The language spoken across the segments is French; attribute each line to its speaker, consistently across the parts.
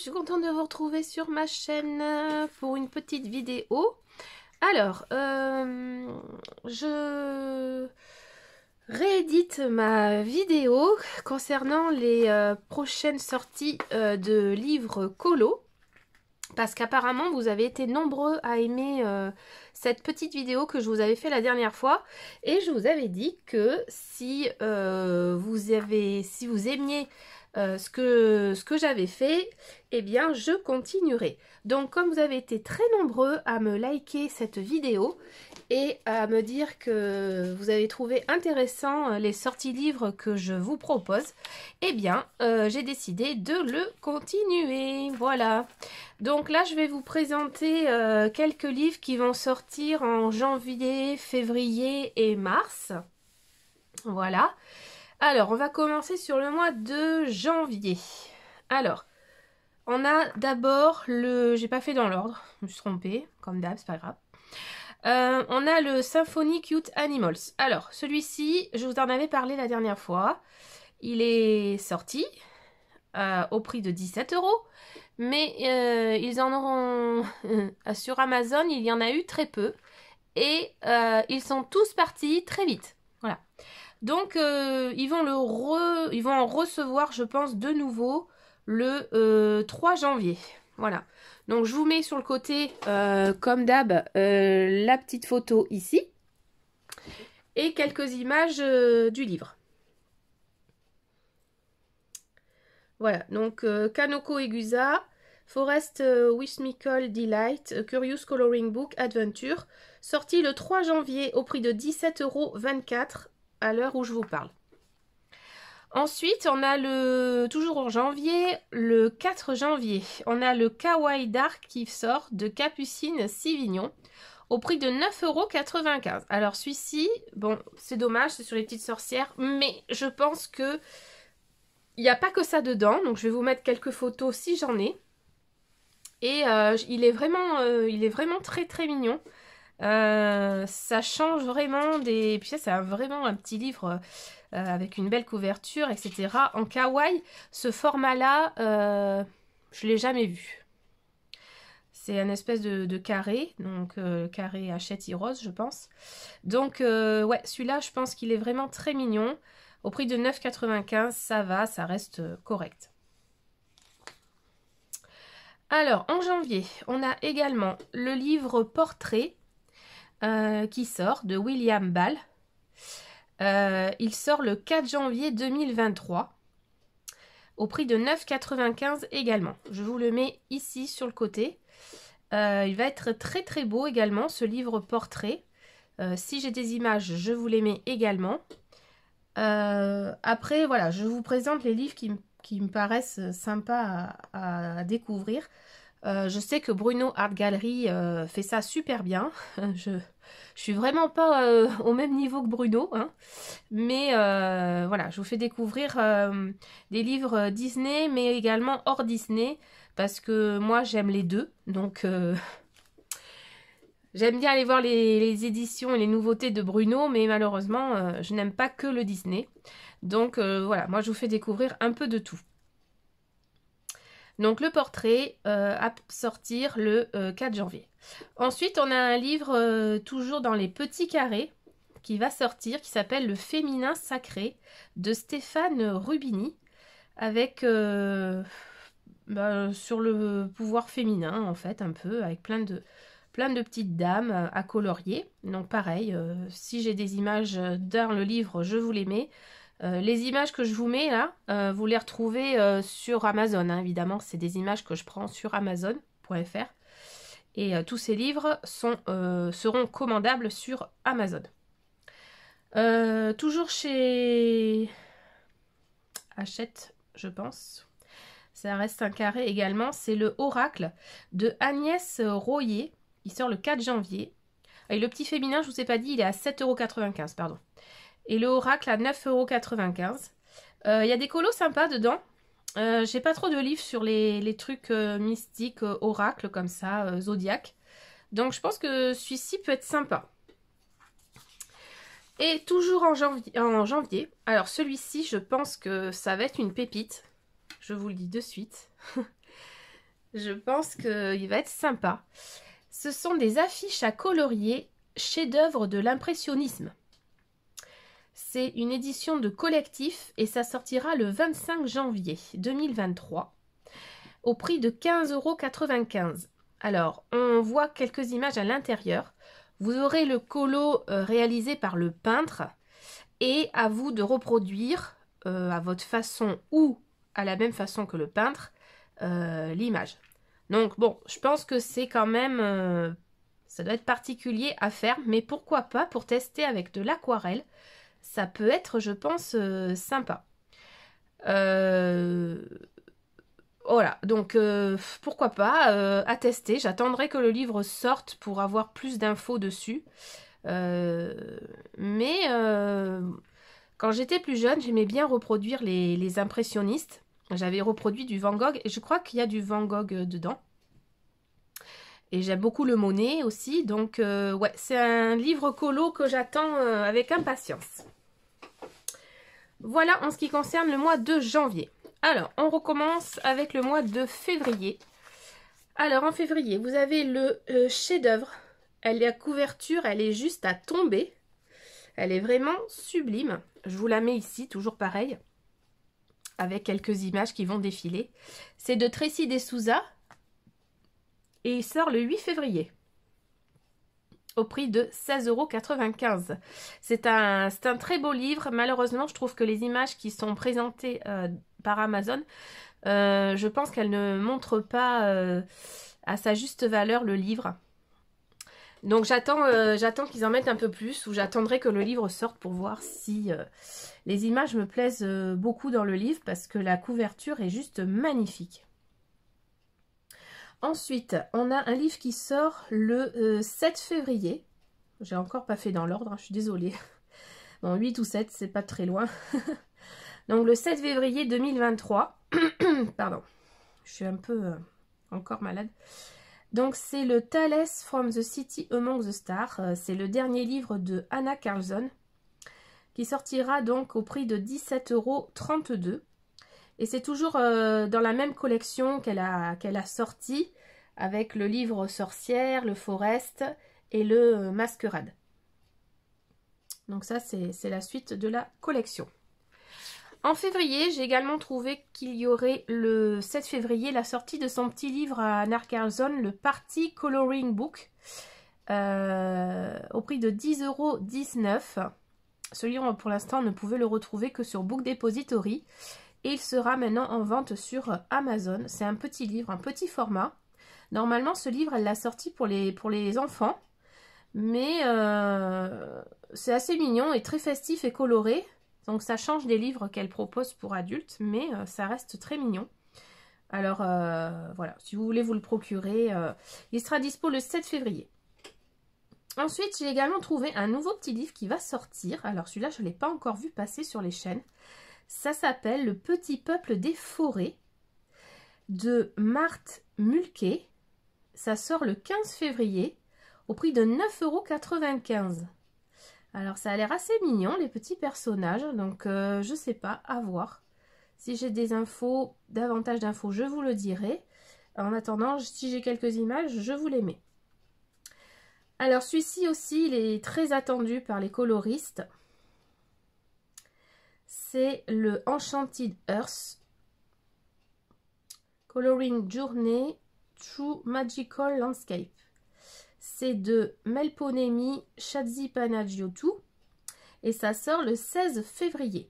Speaker 1: je suis contente de vous retrouver sur ma chaîne pour une petite vidéo. Alors, euh, je réédite ma vidéo concernant les euh, prochaines sorties euh, de livres colo. Parce qu'apparemment, vous avez été nombreux à aimer cette petite vidéo que je vous avais fait la dernière fois. Et je vous avais dit que si, vous, avez, si vous aimiez euh, ce que, j'avais fait, eh bien je continuerai. Donc comme vous avez été très nombreux à me liker cette vidéo et à me dire que vous avez trouvé intéressant euh, les sorties livres que je vous propose, eh bien euh, j'ai décidé de le continuer. Voilà. Donc là je vais vous présenter quelques livres qui vont sortir en janvier, février et mars. Voilà. Alors, on va commencer sur le mois de janvier. Alors, on a d'abord le... J'ai pas fait dans l'ordre, je me suis trompée, comme d'hab, c'est pas grave. Euh, on a le Symphony Cute Animals. Alors, celui-ci, je vous en avais parlé la dernière fois. Il est sorti euh, au prix de 17 euros, mais euh, ils en auront... Sur Amazon, il y en a eu très peu. Et ils sont tous partis très vite. Voilà. Donc euh, ils, vont le ils vont en recevoir, je pense, de nouveau le 3 euh, janvier. Voilà. Donc je vous mets sur le côté, euh, comme d'hab, la petite photo ici. Et quelques images du livre. Voilà, donc Kanoko Egusa, Forest call Delight, Curious Coloring Book Adventure, sorti le 3 janvier au prix de 17,24€ à l'heure où je vous parle. Ensuite, on a le, toujours en janvier, le 4 janvier, on a le Kawaii Dark qui sort de Capucine Sivignon au prix de 9,95€. Alors celui-ci, bon, c'est dommage, c'est sur les petites sorcières, mais je pense que il n'y a pas que ça dedans, donc je vais vous mettre quelques photos si j'en ai. Et euh, il, est vraiment, euh, il est vraiment très très mignon. Euh, ça change vraiment des... Puis ça, c'est vraiment un petit livre euh, avec une belle couverture, etc. En kawaii, ce format-là, euh, je l'ai jamais vu. C'est un espèce de, carré, donc euh, carré hachette et rose, je pense. Donc, ouais, celui-là, je pense qu'il est vraiment très mignon. Au prix de 9,95, ça va, ça reste correct. Alors, en janvier, on a également le livre Portrait euh, qui sort de William Ball. Euh, il sort le 4 janvier 2023 au prix de 9,95 également. Je vous le mets ici sur le côté. Euh, il va être très très beau également ce livre portrait. si j'ai des images, je vous les mets également. après, voilà, je vous présente les livres qui, me paraissent sympas à découvrir. Euh, je sais que Bruno Art Gallery euh, fait ça super bien. je, je suis vraiment pas euh, au même niveau que Bruno, hein. mais voilà, je vous fais découvrir des livres Disney, mais également hors Disney, parce que moi j'aime les deux, donc j'aime bien aller voir les, les, éditions et les nouveautés de Bruno, mais malheureusement je n'aime pas que le Disney. Donc voilà, moi je vous fais découvrir un peu de tout. Donc le portrait euh, à sortir le 4 euh, janvier. Ensuite, on a un livre euh, toujours dans les petits carrés qui va sortir, qui s'appelle Le féminin sacré de Stéphane Rubini, avec bah, sur le pouvoir féminin en fait un peu, avec plein de, plein de petites dames à colorier. Donc pareil, si j'ai des images dans le livre, je vous les mets. Euh, les images que je vous mets là, euh, vous les retrouvez euh, sur Amazon, hein, évidemment, c'est des images que je prends sur Amazon.fr. Et tous ces livres sont, seront commandables sur Amazon. toujours chez Hachette, je pense. Ça reste un carré également. C'est le Oracle de Agnès Royer. Il sort le 4 janvier. Et le petit féminin, je ne vous ai pas dit, il est à 7,95€, pardon. Et le Oracle à 9,95€. Il euh, y a des colos sympas dedans. Euh, j'ai pas trop de livres sur les, trucs euh, mystiques, Oracle, comme ça, zodiaque. Donc je pense que celui-ci peut être sympa. Et toujours en janvier, en janvier alors celui-ci, je pense que ça va être une pépite. Je vous le dis de suite. je pense qu'il va être sympa. Ce sont des affiches à colorier, chef-d'œuvre de l'impressionnisme. C'est une édition de collectif et ça sortira le 25 janvier 2023 au prix de euros. Alors, on voit quelques images à l'intérieur. Vous aurez le colo euh, réalisé par le peintre et à vous de reproduire euh, à votre façon ou à la même façon que le peintre euh, l'image. Donc bon, je pense que c'est quand même... ça doit être particulier à faire, mais pourquoi pas pour tester avec de l'aquarelle ça peut être, je pense, euh, sympa. Euh, voilà, donc euh, pourquoi pas, à tester. J'attendrai que le livre sorte pour avoir plus d'infos dessus. mais quand j'étais plus jeune, j'aimais bien reproduire les, les impressionnistes. J'avais reproduit du Van Gogh et je crois qu'il y a du Van Gogh dedans. Et j'aime beaucoup le monnaie aussi. Donc, euh, ouais, c'est un livre colo que j'attends euh, avec impatience. Voilà en ce qui concerne le mois de janvier. Alors, on recommence avec le mois de février. Alors, en février, vous avez le euh, chef-d'œuvre. Elle est à couverture, elle est juste à tomber. Elle est vraiment sublime. Je vous la mets ici, toujours pareil, avec quelques images qui vont défiler. C'est de Tracy D'Souza, et il sort le 8 février au prix de 16,95€. C'est un, un très beau livre. Malheureusement, je trouve que les images qui sont présentées euh, par Amazon, euh, je pense qu'elles ne montrent pas euh, à sa juste valeur le livre. Donc j'attends j'attends qu'ils en mettent un peu plus ou j'attendrai que le livre sorte pour voir si les images me plaisent beaucoup dans le livre parce que la couverture est juste magnifique. Ensuite, on a un livre qui sort le 7 euh, février. J'ai encore pas fait dans l'ordre, hein, je suis désolée. Bon, 8 ou 7, c'est pas très loin. Donc le 7 février 2023, pardon, je suis un peu euh, encore malade. Donc c'est le Thales from the City Among the Stars. Euh, c'est le dernier livre de Anna Carlson qui sortira donc au prix de 17,32 euros. Et c'est toujours euh, dans la même collection qu'elle a, qu'elle a sorti avec le livre Sorcière, le Forest et le euh, Masquerade. Donc ça, c'est la suite de la collection. En février, j'ai également trouvé qu'il y aurait le 7 février la sortie de son petit livre à Narcarlson, le Party Coloring Book, euh, au prix de 10,19€. Ce livre, pour l'instant, ne pouvait le retrouver que sur Book Depository. Et il sera maintenant en vente sur Amazon. C'est un petit livre, un petit format. Normalement, ce livre, elle l'a sorti pour les, pour les enfants. Mais euh, c'est assez mignon et très festif et coloré. Donc ça change des livres qu'elle propose pour adultes, mais euh, ça reste très mignon. Alors euh, voilà, si vous voulez vous le procurer, il sera dispo le 7 février. Ensuite, j'ai également trouvé un nouveau petit livre qui va sortir. Alors celui-là, je ne l'ai pas encore vu passer sur les chaînes. Ça s'appelle Le Petit Peuple des Forêts de Marthe Mulquet. Ça sort le 15 février au prix de 9,95 euros. Alors ça a l'air assez mignon les petits personnages, donc je euh, je sais pas, à voir. Si j'ai des infos, davantage d'infos, je vous le dirai. En attendant, si j'ai quelques images, je vous les mets. Alors celui-ci aussi, il est très attendu par les coloristes c'est le Enchanted Earth. Coloring Journey True Magical Landscape. C'est de Melponemi Panagiotu et ça sort le 16 février.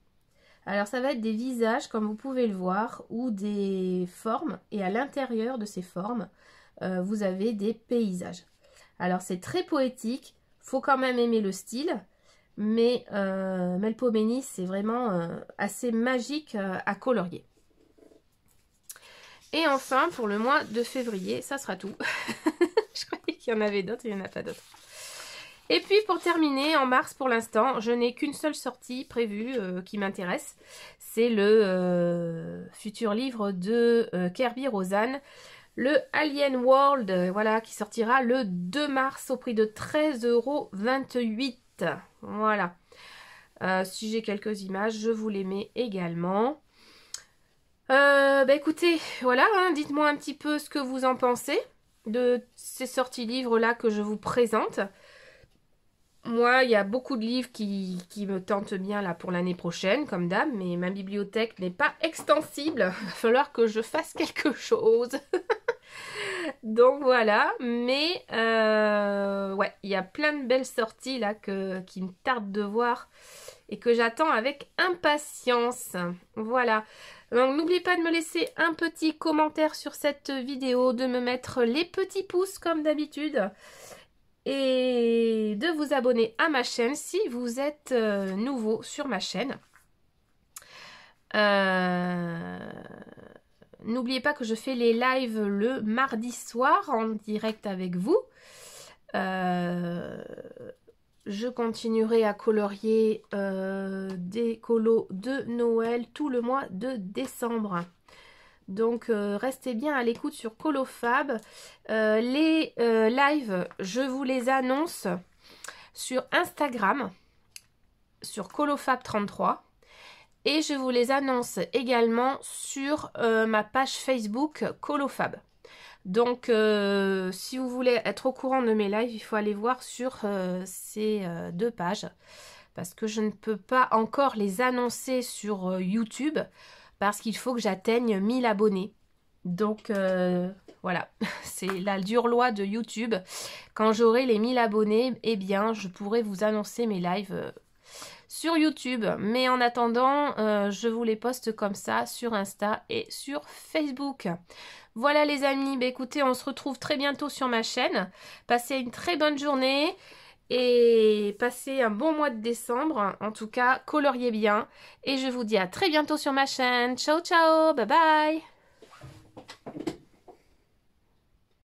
Speaker 1: Alors ça va être des visages comme vous pouvez le voir ou des formes et à l'intérieur de ces formes euh, vous avez des paysages. Alors c'est très poétique, faut quand même aimer le style mais euh, Melpomene, c'est vraiment euh, assez magique euh, à colorier. Et enfin, pour le mois de février, ça sera tout. je croyais qu'il y en avait d'autres, il n'y en a pas d'autres. Et puis pour terminer, en mars pour l'instant, je n'ai qu'une seule sortie prévue euh, qui m'intéresse. C'est le futur livre de Kirby Rosanne, le Alien World, voilà, qui sortira le 2 mars au prix de 13,28 voilà. Euh, si j'ai quelques images, je vous les mets également. Euh, bah écoutez, voilà, hein, dites-moi un petit peu ce que vous en pensez de ces sorties livres-là que je vous présente. Moi, il y a beaucoup de livres qui, me tentent bien là pour l'année prochaine, comme dame mais ma bibliothèque n'est pas extensible. Il va falloir que je fasse quelque chose. Donc voilà, mais euh, ouais, il y a plein de belles sorties là que, qui me tardent de voir et que j'attends avec impatience. Voilà. Donc n'oubliez pas de me laisser un petit commentaire sur cette vidéo, de me mettre les petits pouces comme d'habitude et de vous abonner à ma chaîne si vous êtes euh, nouveau sur ma chaîne. Euh... N'oubliez pas que je fais les lives le mardi soir en direct avec vous. Euh, je continuerai à colorier euh, des colos de Noël tout le mois de décembre. Donc euh, restez bien à l'écoute sur Colofab. les lives, je vous les annonce sur Instagram, sur Colofab33. Et je vous les annonce également sur euh, ma page Facebook Colofab. Donc, euh, si vous voulez être au courant de mes lives, il faut aller voir sur euh, ces deux pages. Parce que je ne peux pas encore les annoncer sur YouTube. Parce qu'il faut que j'atteigne 1000 abonnés. Donc, voilà. C'est la dure loi de YouTube. Quand j'aurai les 1000 abonnés, eh bien, je pourrai vous annoncer mes lives sur YouTube. Mais en attendant, euh, je vous les poste comme ça sur Insta et sur Facebook. Voilà les amis, bah, écoutez, on se retrouve très bientôt sur ma chaîne. Passez une très bonne journée et passez un bon mois de décembre. En tout cas, coloriez bien. Et je vous dis à très bientôt sur ma chaîne. Ciao, ciao, bye bye